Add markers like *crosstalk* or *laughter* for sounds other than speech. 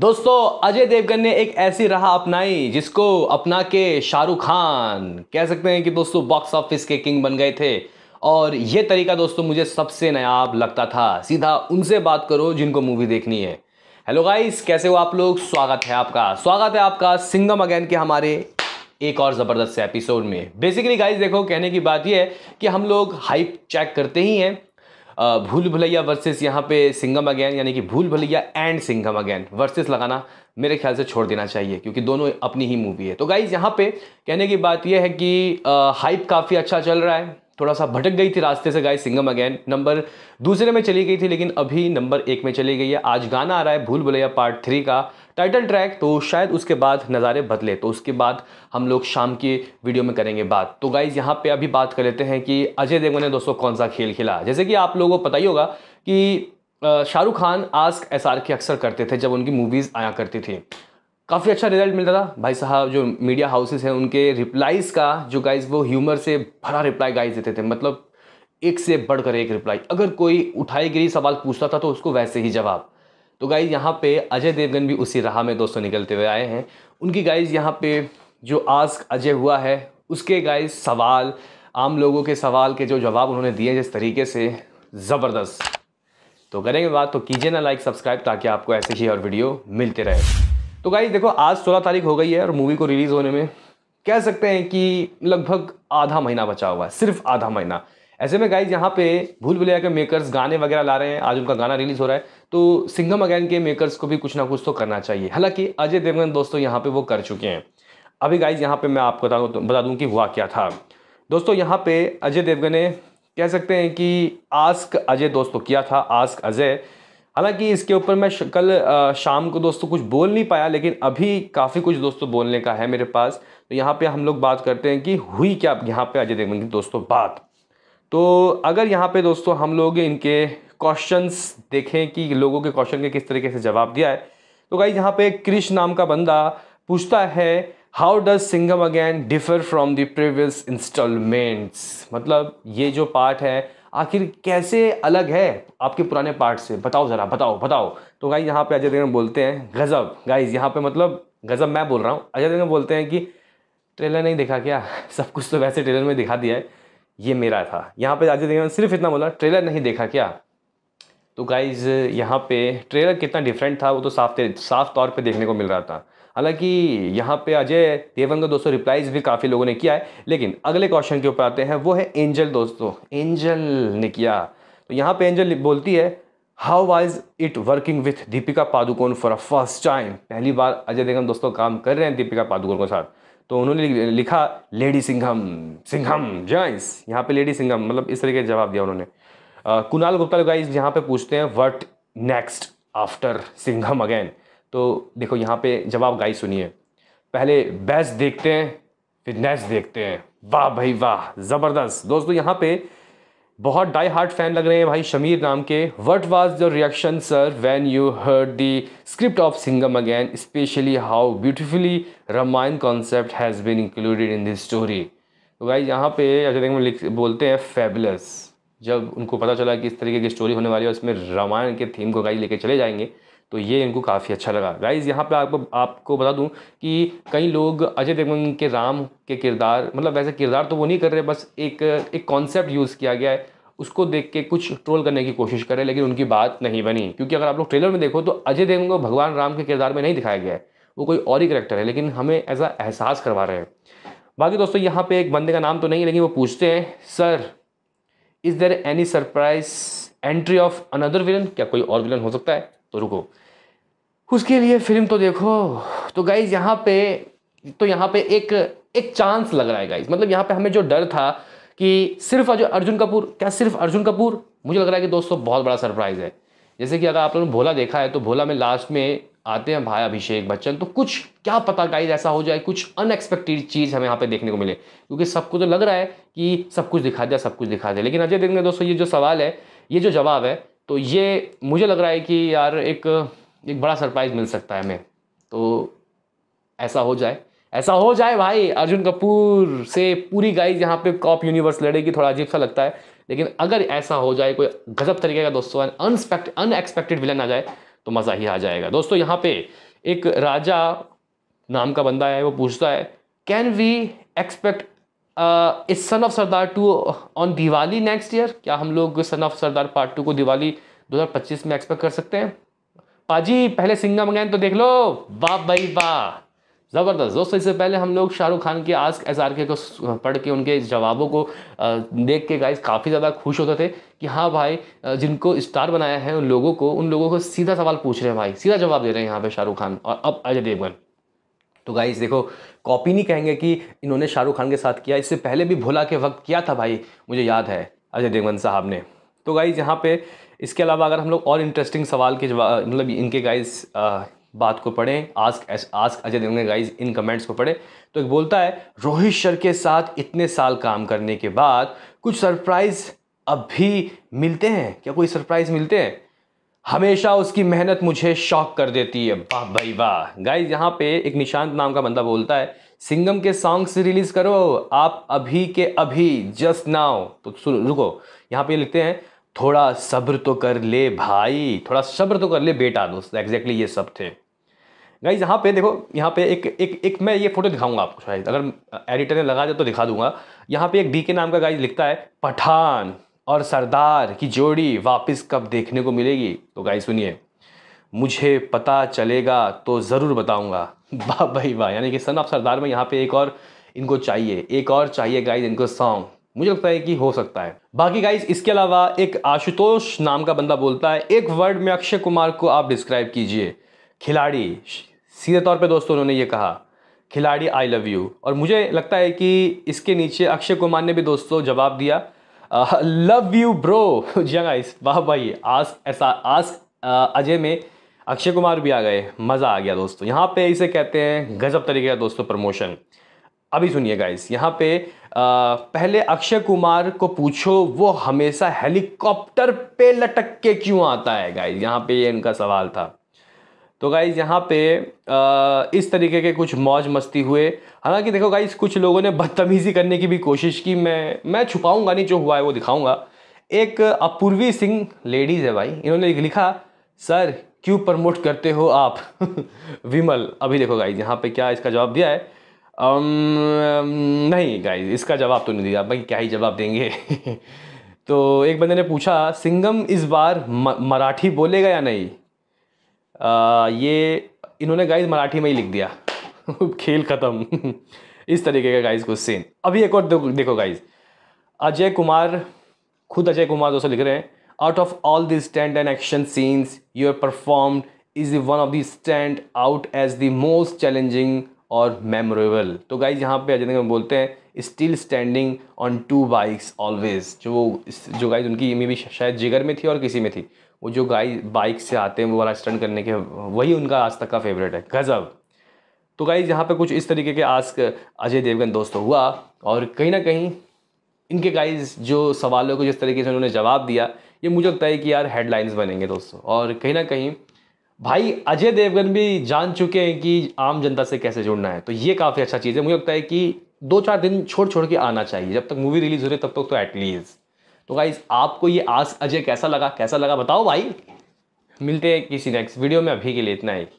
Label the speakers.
Speaker 1: दोस्तों अजय देवगन ने एक ऐसी राह अपनाई जिसको अपना के शाहरुख खान कह सकते हैं कि दोस्तों बॉक्स ऑफिस के किंग बन गए थे और ये तरीका दोस्तों मुझे सबसे नयाब लगता था सीधा उनसे बात करो जिनको मूवी देखनी है हेलो गाइस कैसे हो आप लोग स्वागत है आपका स्वागत है आपका सिंगम अगेन के हमारे एक और ज़बरदस्त एपिसोड में बेसिकली गाइस देखो कहने की बात यह है कि हम लोग हाइप चेक करते ही हैं भूल भलैया वर्सेस यहाँ पे सिंगम अगैन यानी कि Bhool Bhulaiyaa and Singham again versus लगाना मेरे ख्याल से छोड़ देना चाहिए क्योंकि दोनों अपनी ही मूवी है तो गाइज यहाँ पे कहने की बात यह है कि हाइप काफ़ी अच्छा चल रहा है थोड़ा सा भटक गई थी रास्ते से गाय सिंगम अगैन नंबर दूसरे में चली गई थी लेकिन अभी नंबर एक में चली गई है आज गाना आ रहा है भूल भुलैया पार्ट थ्री का टाइटल ट्रैक तो शायद उसके बाद नज़ारे बदले तो उसके बाद हम लोग शाम की वीडियो में करेंगे बात तो गाइज़ यहाँ पे अभी बात कर लेते हैं कि अजय देवगन ने दोस्तों कौन सा खेल खेला जैसे कि आप लोगों को पता ही होगा कि Shahrukh Khan ask S R K अक्सर करते थे जब उनकी मूवीज़ आया करती थी काफ़ी अच्छा रिजल्ट मिलता था भाई साहब जो मीडिया हाउसेस हैं उनके रिप्लाईज़ का जो गाइज वो ह्यूमर से भरा रिप्लाई गाइज देते थे मतलब एक से बढ़कर एक रिप्लाई अगर कोई उठाई गई सवाल पूछता था तो उसको वैसे ही जवाब तो गाइज यहाँ पे अजय देवगन भी उसी राह में दोस्तों निकलते हुए आए हैं उनकी गाइज यहाँ पे जो आस्क अजय हुआ है उसके गाइज सवाल आम लोगों के सवाल के जो जवाब उन्होंने दिए जिस तरीके से ज़बरदस्त तो करेंगे बात तो कीजिए ना लाइक सब्सक्राइब ताकि आपको ऐसे ही और वीडियो मिलते रहे तो गाइज देखो आज सोलह तारीख हो गई है और मूवी को रिलीज़ होने में कह सकते हैं कि लगभग आधा महीना बचा हुआ है सिर्फ आधा महीना ऐसे में गाइज यहाँ पे भूल भुलैया के मेकर्स गाने वगैरह ला रहे हैं आज उनका गाना रिलीज़ हो रहा है तो सिंघम अगैन के मेकर्स को भी कुछ ना कुछ तो करना चाहिए हालांकि अजय देवगन दोस्तों यहाँ पे वो कर चुके हैं अभी गाइज यहाँ पे मैं आपको बता दूँ बता दूँ कि हुआ क्या था दोस्तों यहाँ पे अजय देवगन ने कह सकते हैं कि आस्क अजय दोस्तों किया था आस्क अजय हालांकि इसके ऊपर मैं कल शाम को दोस्तों कुछ बोल नहीं पाया लेकिन अभी काफ़ी कुछ दोस्तों बोलने का है मेरे पास तो यहाँ पे हम लोग बात करते हैं कि हुई क्या यहाँ पे अजय देख की दोस्तों बात तो अगर यहाँ पे दोस्तों हम लोग इनके क्वेश्चंस देखें कि लोगों के क्वेश्चन के किस तरीके से जवाब दिया है तो भाई यहाँ पे क्रिश नाम का बंदा पूछता है how does Singham again differ from the previous instalments मतलब ये जो पार्ट है आखिर कैसे अलग है आपके पुराने पार्ट से बताओ ज़रा बताओ बताओ तो गाइज यहाँ पे अजय देवगन बोलते हैं गज़ब गाइज यहाँ पे मतलब गज़ब मैं बोल रहा हूँ अजय देवगन बोलते हैं कि ट्रेलर नहीं देखा क्या *laughs* सब कुछ तो वैसे ट्रेलर में दिखा दिया है ये मेरा था यहाँ पे अजय देवगन सिर्फ इतना बोला ट्रेलर नहीं देखा क्या तो गाइज़ यहाँ पे ट्रेलर कितना डिफरेंट था वो तो साफ साफ तौर पे देखने को मिल रहा था हालांकि यहाँ पे अजय देवन का दोस्तों रिप्लाइज भी काफ़ी लोगों ने किया है लेकिन अगले क्वेश्चन के ऊपर आते हैं वो है एंजल दोस्तों एंजल ने किया तो यहाँ पे एंजल बोलती है how was it working with Deepika Padukone for a first time पहली बार अजय देवगन दोस्तों काम कर रहे हैं दीपिका पादुकोण के साथ तो उन्होंने लिखा लेडी सिंघम सिंघम जॉइंस यहाँ पे लेडी सिंघम मतलब इस तरीके का जवाब दिया उन्होंने कुणाल गुप्ता गाइज यहाँ पे पूछते हैं what next after Singham again तो देखो यहाँ पे जवाब गाइज सुनिए पहले बेस्ट देखते हैं फिर नेक्स्ट देखते हैं वाह भाई वाह ज़बरदस्त दोस्तों यहाँ पे बहुत डाई हार्ट फैन लग रहे हैं भाई शमीर नाम के what was your reaction sir when you heard the script of Singham again specially how beautifully Ramayan concept has been included in this story तो भाई यहाँ पे अजय लिख बोलते हैं फेबुलस जब उनको पता चला कि इस तरीके की स्टोरी होने वाली है उसमें रामायण के थीम को गाइज लेके चले जाएंगे तो ये इनको काफ़ी अच्छा लगा गाइज यहाँ पे आपको आपको बता दूँ कि कई लोग अजय देवगन के राम के किरदार मतलब वैसे किरदार तो वो नहीं कर रहे बस एक एक कॉन्सेप्ट यूज़ किया गया है उसको देख के कुछ ट्रोल करने की कोशिश करें लेकिन उनकी बात नहीं बनी क्योंकि अगर आप लोग ट्रेलर में देखो तो अजय देवगन को भगवान राम के किरदार में नहीं दिखाया गया है वो कोई और ही करेक्टर है लेकिन हमें ऐसा एहसास करवा रहे हैं बाकी दोस्तों यहाँ पे एक बंदे का नाम तो नहीं है लेकिन वो पूछते हैं sir is there any surprise entry of another villain क्या कोई और विलन हो सकता है तो रुको उसके लिए फिल्म तो देखो तो गाइज यहाँ पे तो यहाँ पे एक एक चांस लग रहा है गाइज मतलब यहाँ पे हमें जो डर था कि सिर्फ जो अर्जुन कपूर क्या सिर्फ अर्जुन कपूर मुझे लग रहा है कि दोस्तों बहुत बड़ा सरप्राइज़ है जैसे कि अगर आप लोगों ने भोला देखा है तो भोला में लास्ट में आते हैं भाई अभिषेक बच्चन तो कुछ क्या पता गाइज ऐसा हो जाए कुछ अनएक्सपेक्टेड चीज़ हमें यहाँ पे देखने को मिले क्योंकि सबको तो लग रहा है कि सब कुछ दिखा दिया सब कुछ दिखा दिया लेकिन अजय देखने दोस्तों ये जो सवाल है ये जो जवाब है तो ये मुझे लग रहा है कि यार एक एक बड़ा सरप्राइज़ मिल सकता है हमें तो ऐसा हो जाए ऐसा हो जाए भाई अर्जुन कपूर से पूरी गाइज यहाँ पे कॉप यूनिवर्स लड़ेगी थोड़ा अजीब सा लगता है लेकिन अगर ऐसा हो जाए कोई गजब तरीके का दोस्तों अनएक्सपेक्टेड विलन आ जाए तो मज़ा ही आ जाएगा दोस्तों यहाँ पे एक राजा नाम का बंदा है वो पूछता है can we expect this son of Sardaar two on Diwali next year क्या हम लोग son of Sardaar part two को दिवाली 2025 में एक्सपेक्ट कर सकते हैं पाजी पहले सिंगा मंगाए तो देख लो वाह भाई वाह ज़बरदस्त दोस्तों इससे पहले हम लोग शाहरुख खान के आस्क एस आर के को पढ़ के उनके जवाबों को देख के गाइस काफ़ी ज़्यादा खुश होते थे कि हाँ भाई जिनको स्टार बनाया है उन लोगों को उन लोगों को सीधा सवाल पूछ रहे हैं भाई सीधा जवाब दे रहे हैं यहाँ पे शाहरुख खान और अब अजय देवगन तो गाइस देखो कॉपी नहीं कहेंगे कि इन्होंने शाहरुख खान के साथ किया इससे पहले भी भोला के वक्त किया था भाई मुझे याद है अजय देवगन साहब ने तो गाइज यहाँ पे इसके अलावा अगर हम लोग और इंटरेस्टिंग सवाल के जवाब मतलब इनके गाइज बात को पढ़ें ask ask Ajay Devgn guys इन कमेंट्स को पढ़ें तो एक बोलता है रोहित शर के साथ इतने साल काम करने के बाद कुछ सरप्राइज़ अब भी मिलते हैं क्या कोई सरप्राइज़ मिलते हैं हमेशा उसकी मेहनत मुझे शौक कर देती है वाह भाई वाह गाइज यहाँ पे एक निशांत नाम का बंदा बोलता है सिंगम के सॉन्ग्स रिलीज़ करो आप अभी के अभी जस्ट नाउ तो रुको यहाँ पे लिखते हैं थोड़ा सब्र तो कर ले भाई थोड़ा सब्र तो कर ले बेटा दोस्त एग्जैक्टली ये सब थे गाइज यहाँ पे देखो यहाँ पे एक एक एक मैं ये फोटो दिखाऊंगा आपको शायद अगर एडिटर ने लगा दे तो दिखा दूंगा यहाँ पे एक डी के नाम का गाइज लिखता है पठान और सरदार की जोड़ी वापस कब देखने को मिलेगी तो गाइज सुनिए मुझे पता चलेगा तो ज़रूर बताऊँगा *laughs* वाह भाई वाह यानी कि सन ऑफ सरदार में यहाँ पे एक और इनको चाहिए एक और चाहिए गाइज इनको सॉन्ग मुझे लगता है कि हो सकता है बाकी गाइस इसके अलावा एक आशुतोष नाम का बंदा बोलता है एक वर्ड में अक्षय कुमार को आप डिस्क्राइब कीजिए खिलाड़ी सीधे तौर पे दोस्तों उन्होंने ये कहा खिलाड़ी आई लव यू और मुझे लगता है कि इसके नीचे अक्षय कुमार ने भी दोस्तों जवाब दिया love you bro ji guys हाँ वाह भाई आज ऐसा आज अजय में अक्षय कुमार भी आ गए मज़ा आ गया दोस्तों यहाँ पे इसे कहते हैं गज़ब तरीके का दोस्तों प्रमोशन अभी सुनिए गाइस यहाँ पे आ, पहले अक्षय कुमार को पूछो वो हमेशा हेलीकॉप्टर पे लटक के क्यों आता है गाइस यहाँ पे ये इनका सवाल था तो गाइज यहाँ पे आ, इस तरीके के कुछ मौज मस्ती हुए हालांकि देखो गाइज कुछ लोगों ने बदतमीज़ी करने की भी कोशिश की मैं मैं छुपाऊंगा नहीं जो हुआ है वो दिखाऊंगा एक अपूर्वी सिंह लेडीज़ है भाई इन्होंने लिखा सर क्यों प्रमोट करते हो आप *laughs* विमल अभी देखो गाइज यहाँ पे क्या इसका जवाब दिया है Um, um, नहीं गाइज इसका जवाब तो नहीं दिया भाई क्या ही जवाब देंगे *laughs* तो एक बंदे ने पूछा सिंगम इस बार मराठी बोलेगा या नहीं आ, ये इन्होंने गाइज मराठी में ही लिख दिया *laughs* खेल ख़त्म *laughs* इस तरीके का गाइज सीन अभी एक और देखो गाइज अजय कुमार खुद अजय कुमार दोस्तों लिख रहे हैं out of all the stand and action scenes you are performed is one of the stand out as the most challenging और मेमोरेबल तो गाइज यहाँ पे अजय देवगन बोलते हैं still standing on two bikes always जो वो जो गाइज उनकी मे भी शायद जिगर में थी और किसी में थी वो जो गाय बाइक से आते हैं वो वाला स्टंट करने के वही उनका आज तक का फेवरेट है गज़ब तो गाइज यहाँ पे कुछ इस तरीके के आस्क अजय देवगन दोस्तों हुआ और कहीं ना कहीं इनके गाइज जो सवालों को जिस तरीके से उन्होंने जवाब दिया ये मुझे लगता है कि यार हेडलाइंस बनेंगे दोस्तों और कहीं ना कहीं भाई अजय देवगन भी जान चुके हैं कि आम जनता से कैसे जुड़ना है तो ये काफ़ी अच्छा चीज़ है मुझे लगता है कि दो चार दिन छोड़ छोड़ के आना चाहिए जब तक मूवी रिलीज़ हो रही है तब तक तो एटलीस्ट तो गाइज आपको ये आज अजय कैसा लगा कैसा लगा बताओ भाई मिलते हैं किसी नेक्स्ट वीडियो में अभी के लिए इतना ही